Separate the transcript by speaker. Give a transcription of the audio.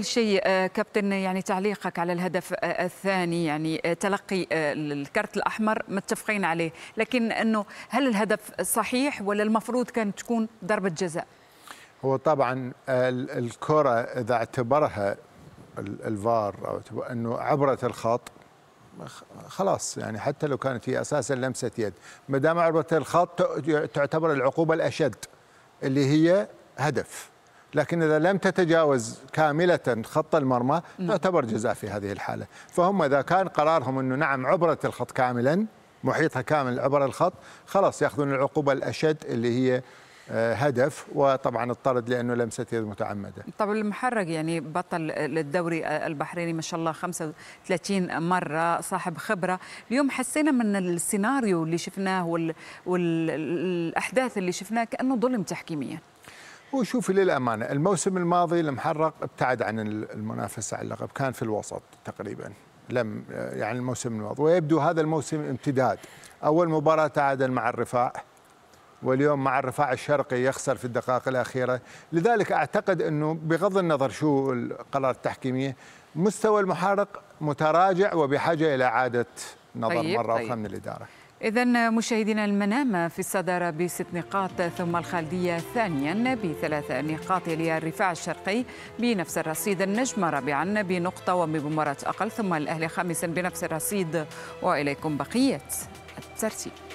Speaker 1: كل شيء آه، كابتن يعني تعليقك على الهدف آه، الثاني يعني آه، تلقي الكرت الاحمر متفقين عليه لكن انه هل الهدف صحيح ولا المفروض كانت تكون ضربه جزاء
Speaker 2: هو طبعا الكره اذا اعتبرها الفار او انه عبرت الخط خلاص يعني حتى لو كانت هي اساسا لمسه يد ما دام عبرت الخط تعتبر العقوبه الاشد اللي هي هدف لكن إذا لم تتجاوز كاملة خط المرمى نعم. تعتبر جزاء في هذه الحالة فهم إذا كان قرارهم أنه نعم عبرت الخط كاملا محيطها كامل عبر الخط خلاص يأخذون العقوبة الأشد اللي هي آه، هدف وطبعا الطرد لانه لمست يد متعمده.
Speaker 1: طب المحرق يعني بطل الدوري البحريني ما شاء الله 35 مره صاحب خبره، اليوم حسينا من السيناريو اللي شفناه والاحداث اللي شفناها كانه ظلم تحكيميا.
Speaker 2: وشوفي للامانه الموسم الماضي المحرق ابتعد عن المنافسه على اللقب كان في الوسط تقريبا لم يعني الموسم الماضي ويبدو هذا الموسم امتداد اول مباراه تعادل مع الرفاع واليوم مع الرفاع الشرقي يخسر في الدقائق الاخيره لذلك اعتقد انه بغض النظر شو القرار التحكيميه مستوى المحرق متراجع وبحاجه الى اعاده نظر طيب مره طيب. اخرى من الاداره
Speaker 1: إذا مشاهدينا المنام في الصدارة بست نقاط ثم الخالدية ثانيا بثلاث نقاط هي الرفاع الشرقي بنفس الرصيد النجمة رابعا بنقطة وبمباراة أقل ثم الأهلي خامسا بنفس الرصيد وإليكم بقية الترتيب